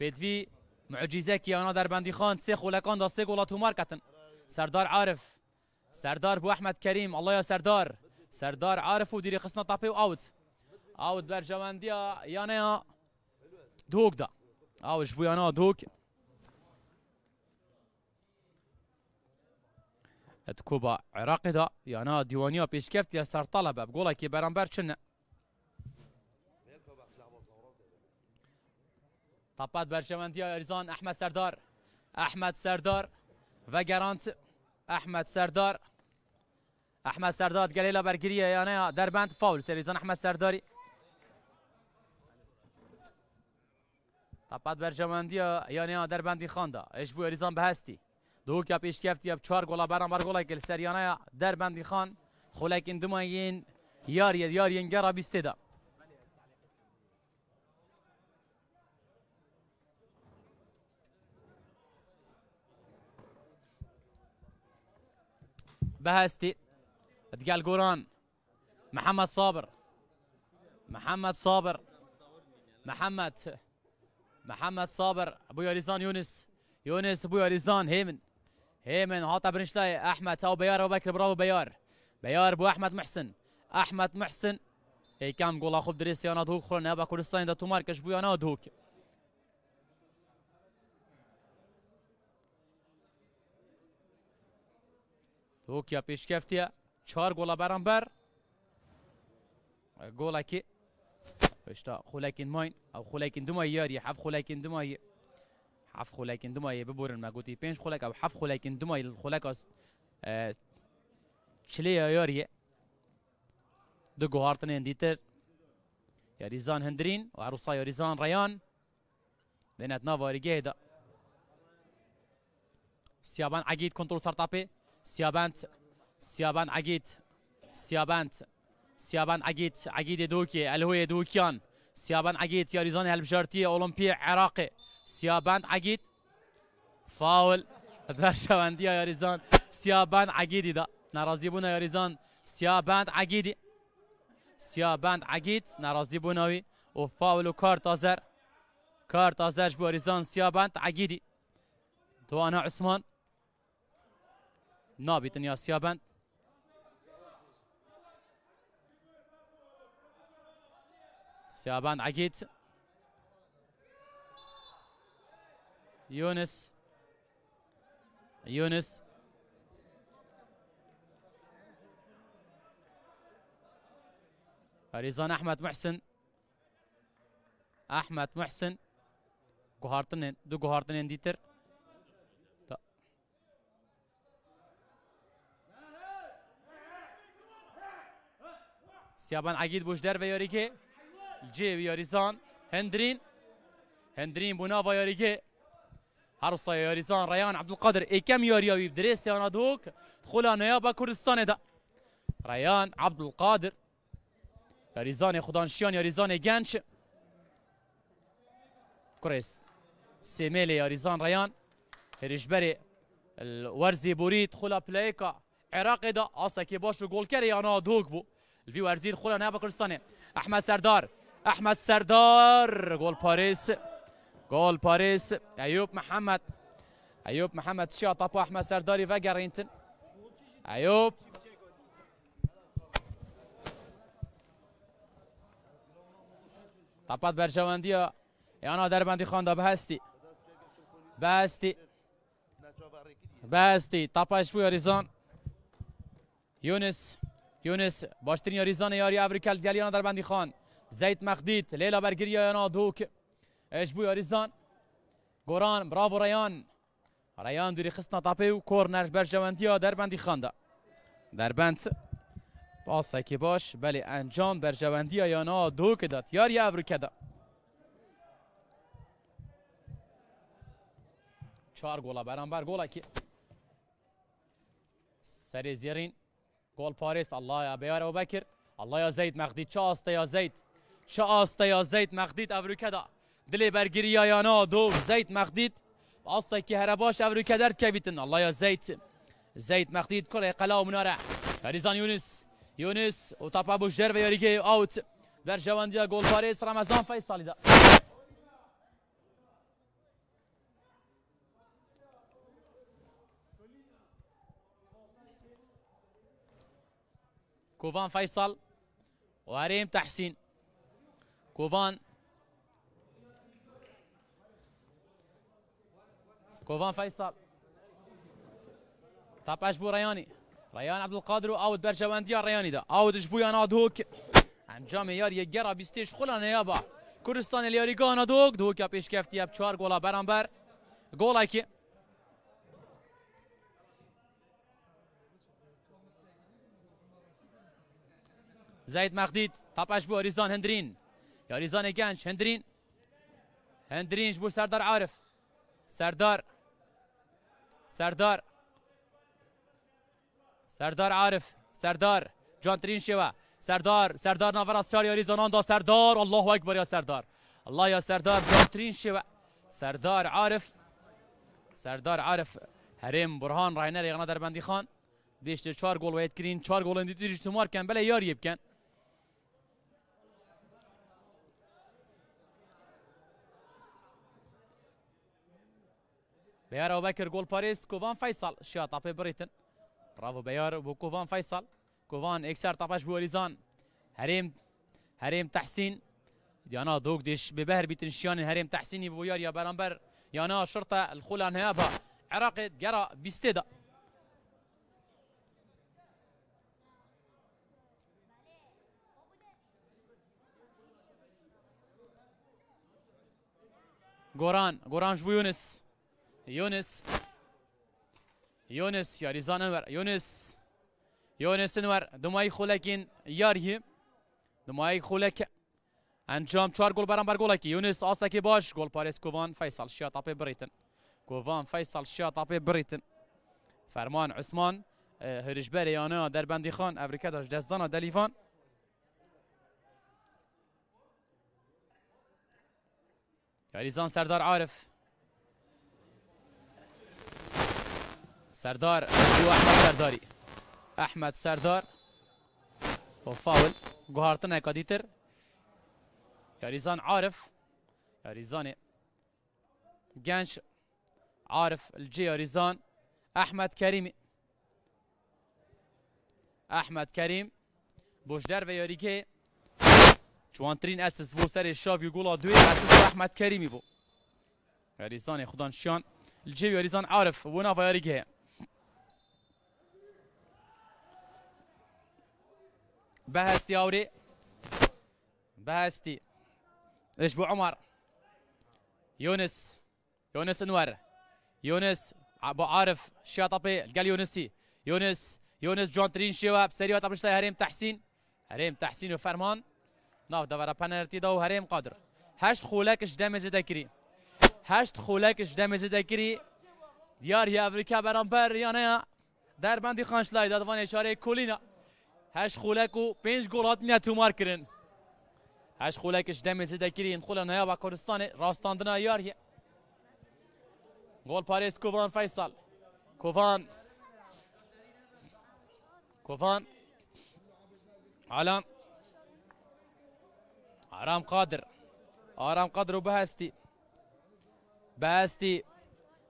بدوی معجزه کی آنها در بندی خان سه خولکان دا سه گولا تومار کتن سردار عارف سردار بو احمد کریم الله یا سردار سردار عارف و دیری خصنا تاپی و اوت اوت بر جواندی نه دوک دا اوت جبو یعنی دوک کوبا عراق دا يانا ديوانيا بيشكفت يا سر طلبة بقولك برامبر شنه تپت برشمندی ارزان احمد سردار احمد سردار و گرانت احمد سردار احمد سردار گلیلا برگیری یعنی در بند فاول سریزان احمد سرداری تپت برشمندی یعنی در بندی خانده اشبو ارزان به هستی دو کپ پیش چار چهار گل برابر گل گل سریانه در بندی خان خلک این دو یار یار ینگرا بیسته بهستي اتقال قوران محمد صابر محمد صابر محمد محمد صابر ابو يوريزان يونس يونس ابو يوريزان هيمن هيمن هاطا برنشلاي احمد او بيار او بكر برافو بيار بيار ابو احمد محسن احمد محسن اي كام قول اخو بدريس يا نادوك خلنا باكو لساين تو ماركش بو يا نادوك توکیا پیشکفتیا چهار گل برانبر گل اکی پشتا خولکین ماین او خولکین دو یاری حف خولکین دو مایی حف خولکین دو مایی ببورن مگوتی پنج خولک او حف خولکین دو مایی خولک از چلی یاری دو گوهارتن اندیتر یاریزان هندرین و عروسا یاریزان ریان دینات نواری گیدا سیابان عگید کنترل سرطاپه سيابانت سيابان عقيد سيابانت سيابان عقيد عقيد دوكي الهوية دوكيان سيابان عقيد يا ريزاني هالبجارتية أولمبية عراقي سيابان عقيد فاول درشواندية يا ريزان سيابان عقيدي دا ناراضي بونا يا ريزان سيابان عقيدي سيابان عقيد ناراضي بوناوي وفاول وكارت أزر كارت أزر جبو ريزان سيابان عقيدي دوانا عثمان نابێتن یاسیابند سيابان عقيد يونس يونس أريزان احمد محسن احمد محسن قهارتنين دو قهارتنين ديتر سيابان عقيد بوش درفه الجي الجيب هندرين هندرين بونافا يوريكي هرصا يوريزان ريان عبد القادر اي كم يوريوي بدريس يانا دوك دخولها نيابة كردستان دا ريان عبد القادر يوريزان خدان شيان يوريزان جانش كريس سيميلي يوريزان ريان هرجبري الورزي بوري خلا بلايكا عراق دا اصلا كي باش جول كاري يانا دوك بو الفي ارزيل خلا نابا كرستانه احمد سردار احمد سردار جول باريس جول باريس ايوب محمد ايوب محمد شيا طابو احمد سرداري فاجرينتن ايوب طابات برجواندي انا دربندي خاندا بهستي بهستي بهستي طاباش في هوريزون يونس یونس باشترین یاریزان یاری ابریکل دیالیانا در بندی خان زید مقدید لیلا برگیری یانا دوک اجبو یاریزان گوران براو ریان ریان دوری خستنا تاپه و کورنر بر ها در بندی دا در بند پاس که باش بلی انجام بر جوندی یانا دوک داد یاری ابریکل دا. چهار گولا برانبر گولا که سری زیرین جول باريس الله يا بيار ابو بكر الله يا زيد مقدید چه آسته یا زید چه آسته یا زید مقدید ابروکدا دلی برگیری یا نا دو زید مقدید آسته که هر باش ابروکدر کویتن الله یا زید زید مقدید کل قلا و مناره فریزان یونس یونس و تاپا بوجر و یاریگه اوت در جواندیا گل پاریس رمضان فیصلی ده كوفان فيصل وريم تحسين كوفان كوفان فيصل طب اشبو رياني ريان عبد القادر اوت بر وانديار رياني ده او يا نادوك ام جام يار يجرا بيستيش خلا نيابا كردستان الياريكا نادوك دوك يا بيش كفتي اب 4 جولا برانبر جولاكي زید مقدید طبعش بو ریزان هندرین یا ریزان گنج هندرین هندرینش بو سردار عارف سردار سردار سردار عارف سردار جان ترین شوا سردار سردار نفر سیار یاری زنان دا سردار الله اکبر یا سردار الله یا سردار جان ترین شوا سردار عارف سردار عارف هرم برهان راینر یغنا در بندی خان بیشتر چار گل وید کرین چار گل اندی تمار کن بله یار یبکن بيار وبكر جول باريس كوفان فيصل شاطه في بريتن برافو بيار وكوفان فيصل كوفان اكسر طباش بوليزان هريم هريم تحسين يانا دوك ديش ببهر بتنشيان هريم تحسيني بويار يا برامبر يانا شرطه الخلا نهابها عراقي جرى بيستيدا غوران غوران جبو يونس يونس يونس يا ياريزان انور يونس يونس انور دماي خولکین ياري دماي خولک انجام چهار گل برام گل کی یونس اصلکی باش گل پارس كوفان فيصل شیا تاپی بریتن کووان فیصل شیا تاپی بریتن فرمان عثمان اه، هرجبر انا در بندی خان افريكا داش دليفان يا یاریزان سردار عارف سردار احمد سرداري احمد سردار وفاول جوهرتنا كاديتر يا ريزان عارف يا ريزاني جانش عارف الجي يا ريزان احمد كريمي احمد كريم بوجدر و ياريكي جوانترين اسس بو سر الشاب يقول دوي اسس احمد كريمي بو ياريزان خدان شان الجي ياريزان عارف ونا و ياريكي بهستي اوري بهستي ايش بو عمر يونس يونس انور يونس ابو عارف شاطبي قال يونسي يونس يونس جون ترين شواب سريع طبش هريم تحسين هريم تحسين وفرمان ناف دفر بنالتي دو هريم قادر هاش خولك جدام زدكري هشت خولك جدام زدكري دیار یا امریکا برانبر یا نه در بندی خانش لای دادوان اشاره کولینا هاش خولاكو بينش گل هات نیا تومار کردن هاش اش دامي زيدا كيري خلا نیا با کردستان راستاندن یاریه گل پاریس باريس كوفان فيصل كوفان علام عرام قادر عرام قادر وبهاستي بهاستي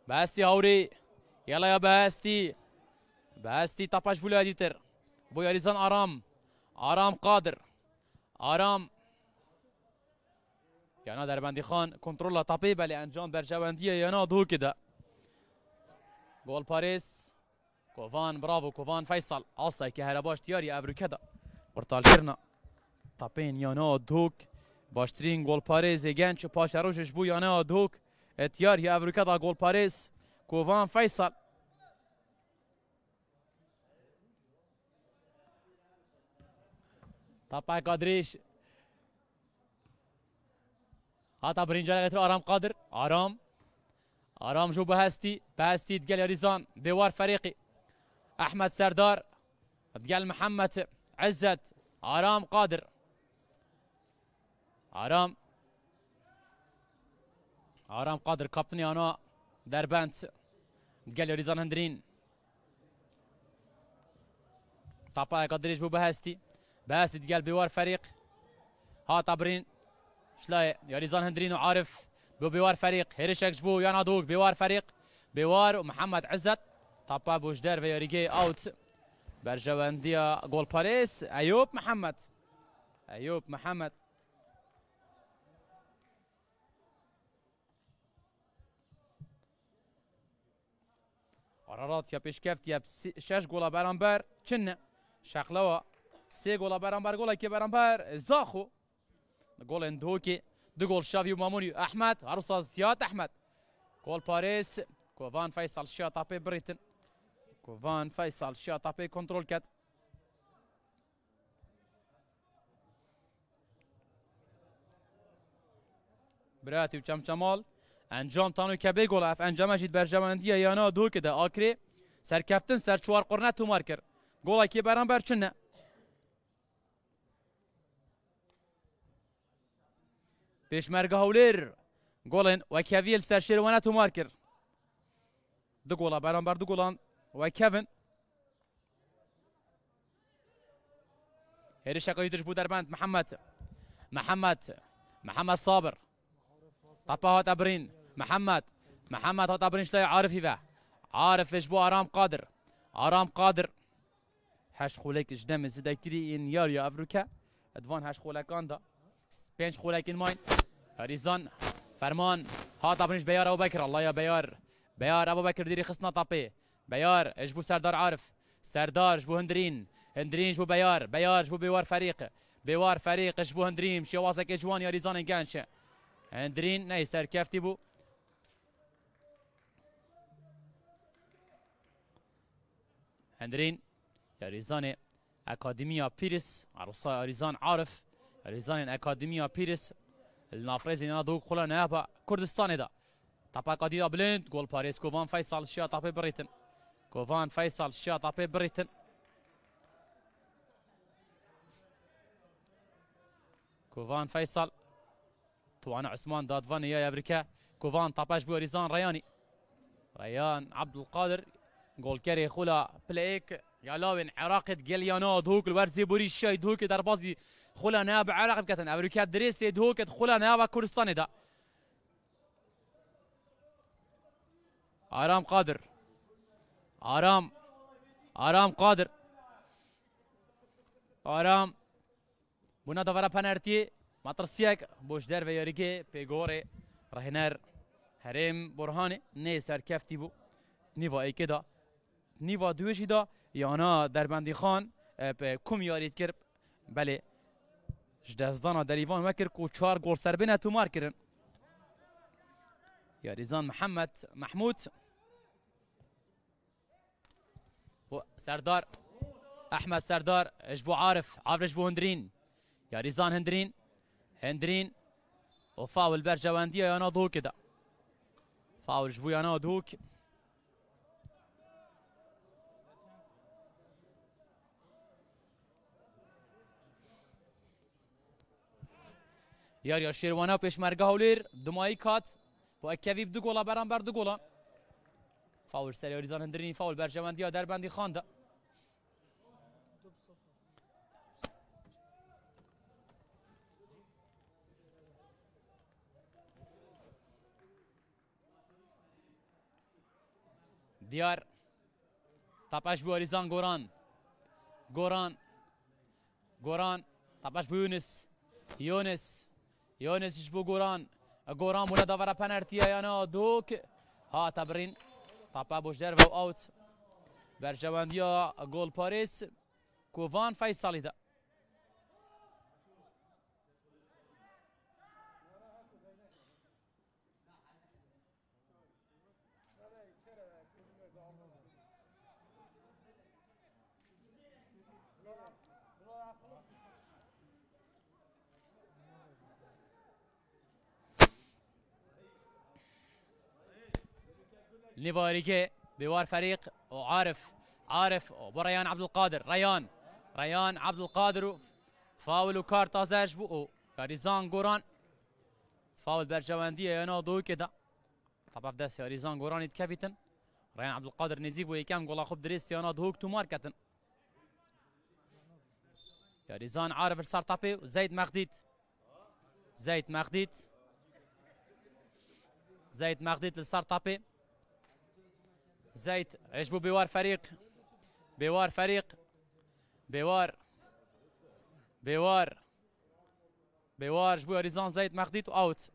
بهاستي هوري يلا يا بهاستي بهاستي طباش اديتر بوياريزان ارام ارام قادر ارام يناد اربندي خان كنترول طبيبه لانجام برجونديه يانا هو كده جول باريس كوفان برافو كوفان فيصل اصلا كهرباش تياري ابرو كده برتال كرنا طبين يانا هوك باشترين جول باريس اجان شو باشاروش بو يانا هوك تياري ابرو كده جول باريس كوفان فيصل طبعا قادريش هاتا برينجا قتر آرام قادر آرام آرام جو بهستي بهستي تقال يا ريزان بوار فريقي أحمد سردار تقال محمد عزت آرام قادر آرام آرام قادر كابتني أنا دربنت تقال يا ريزان هندرين طبعا قادريش بو بهستي باس ديال بوار فريق ها طابرين شلاي يا يعني ريزان هندرين وعارف بوار فريق هيرشك جبو يا نادوك بوار فريق بوار ومحمد عزت طابا بوش دير يا ريجي اوت انديا جول باريس ايوب محمد ايوب محمد قرارات يا بيشكفت يا شاش جولا برانبر شنه شقلوه سه گل برانبر گل که برانبر زاخو گل اندو که دو گل شاوی و مامونی احمد عروسا زیاد احمد گل پاریس کوفان فیصل شاطاپی بریتن کوفان فیصل شاطاپی کنترل کرد براتی و چمچمال انجام تانو کبی گل اف انجام جید برجمندی یانا دو که ده آکری سرکفتن سرچوار قرنه تومار کرد گل که برانبر چنه پیش مرگ پێشمەرگە هەولێر و کیویل سرشیر و ناتو مارکر دو برام بر دو و کیوین هر شکایتی شەکەی بود در بند محمد محمد محمد صابر طبعا هات ابرین محمد محمد هات ابرین شلای عارفی عارف اش بو آرام قادر آرام قادر هش خولک هەش این یاری دەکری ئین یاریە ئەفروکە ئەدوان دا پنج خولک این ماین هريزان فرمان ها طابنش بيار ابو بكر الله يا بيار بيار ابو بكر ديري خصنا طابي بيار اجبو سردار عارف سردار اجبو هندرين هندرين اجبو بيار بيار اجبو بيوار فريق بيوار فريق اجبو هندرين شي واسك اجوان يا ريزان انقانش هندرين ناي سر كيف تيبو هندرين يا ريزان اكاديميا بيرس عروسه ريزان عارف ريزان اكاديميا بيرس النافريزي نادو خلا نابا كردستان دا تابا قديدا بلند جول باريس كوفان فيصل شا تابي بريتن كوفان فيصل شا تابي بريتن كوفان فيصل توانا عثمان فاني يا امريكا كوفان تاباش بو ريزان رياني ريان عبد القادر جول كاري خلا بلايك يا لاوين عراقت جليانو دوك الورزي بوري الشاي دوك دربازي خلا ناب عراق بكتن بکەن دريس يدهو دۆ خلا ناب بە دا آرام قادر آرام آرام قادر آرام بنا ئارام بوونا دەڤرە پەنەرتی مەترسیەک بۆش دەرە یاریگێ پێگۆڕێ ڕهێنەر هەرێم بڕهانێ بو سەرکەفتی بوو نیڤ ئەیکێدا نیڤ دا یانا دەربەندی خان اه، کوم یاریت کرد بله جدازدانا دليفان وكركو چار غور سربنا تو ماركرن ياريزان محمد محمود و سردار احمد سردار اش عارف عارف اش بو هندرين ياريزان هندرين هندرين وفاول برجا وانديا يانا دوك دا فاول جبو يانا دوك یاریا یا شیروانه پیش مرگه کات با اک کویب دو گلا بران بر دو گلا فاول سریالیزان هندرینی فاول بر جواندی ها در بندی خانده دیار تپش بوالیزان گوران گوران گوران تپش بویونس یونس یونس جبو گوران گوران بولا دوارا پنرتی های دوک ها تبرین پاپا بوشدر و آوت بر جواندی ها گول پاریس کووان فیصالی ده لفاريكي بوار فريق وعارف عارف وبريان عبد القادر ريان ريان عبد القادر فاول وكارت ازاج بو ريزان جوران فاول برجواندي يا نادو كده طبعا داس ريزان جوران كابتن ريان عبد القادر نزيب ويكام قولا خب دريس ينا دوك تو ماركتن ريزان عارف السرطابي وزيد مخديت زيد مخديت زيد مخديد للسرطابي زيت عجبوا بوار فريق بوار فريق بوار بوار بوار جبوا ريزان زيت ما اوت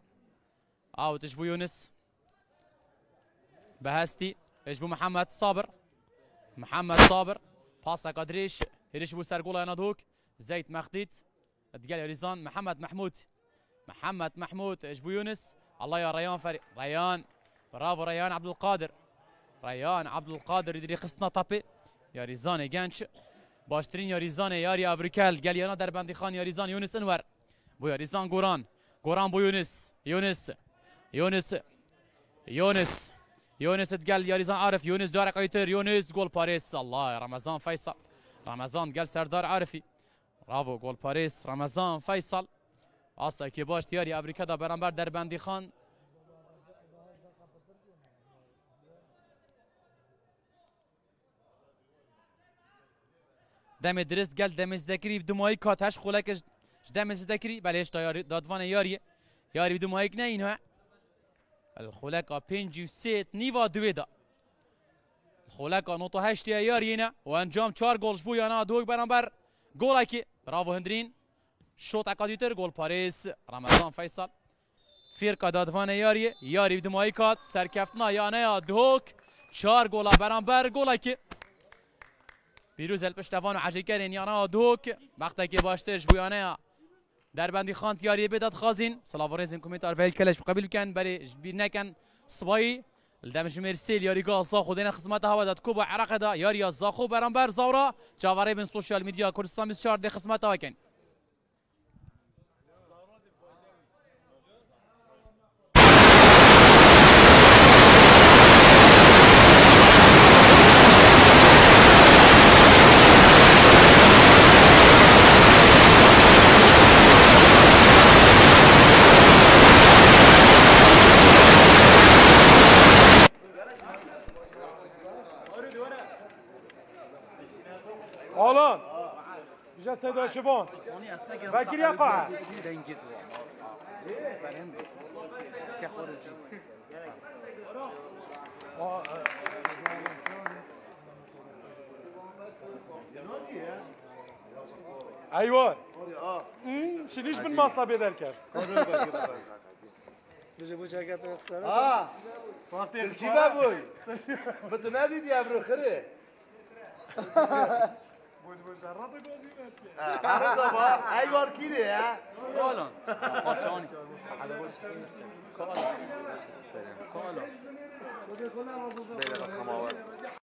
اوت جبوا يونس بهستي جبوا محمد صابر محمد صابر باسا قدريش بو سرقولا ينادوك زيت ما دقال ريزان محمد محمود محمد محمود جبوا يونس الله يا ريان فريق ريان برافو ريان عبد القادر Rayan Abdülkadir idiri kısna tapı. Ya Rizane genç. Baştirin ya Rizane yar ya Avrikel. Gel yana derbendi Khan ya Rizan Yunus Enver. Bu ya Rizan Goran. Goran bu Yunus. Yunus. Yunus. Yunus. Yunus gel ya Rizan Arif. Yunus Carek Aytır. Yunus gol Paris. Allah Ramazan Faysal. Ramazan gel Serdar Arifi. Bravo gol Paris. Ramazan Faysal. Asla ki baş diyar ya Avrika'da beraber derbendi Khan. دم درست گل دم دکری دمای کاتش خولکش دم دکری بله اشتا یاری دادوان یاری یاری دو مایک نه اینها بله، الخلق پنج و سیت نیوا دویدا الخلق نوت و هشت یاری نه و انجام چار گلش بو یانا دوگ برانبر گل کی براو هندرین شوت اکادیتر گل پاریس رمضان فیصل فرقا دادوان یاری یاری ماهی کات سرکفتنا یا نه دوک چهار گل برانبر گل کی پیروز الپشتوان و عشیکرین یانا دوک وقتی که باشتش بویانه در بندی خان تیاری بداد خازین سلاوریزن کومیتار ویل کلش قبیل کن برای جبیر نکن صبایی الدمج مرسيل ياريغا زاخو دينا خصمتها ودات كوبا عراق دا ياريا زاخو برانبر زورا جاواري بن سوشيال ميديا كردستان بس شار دي خصمتها کن صداش بان وکیل یقا که خارجی ایوان شنیش من مصلا بیدر کرد آره، بجه بو جاگت اقصاره آه ترکیبه بوی به تو ندیدی ابرو خره مجرد الوظيفات كده يا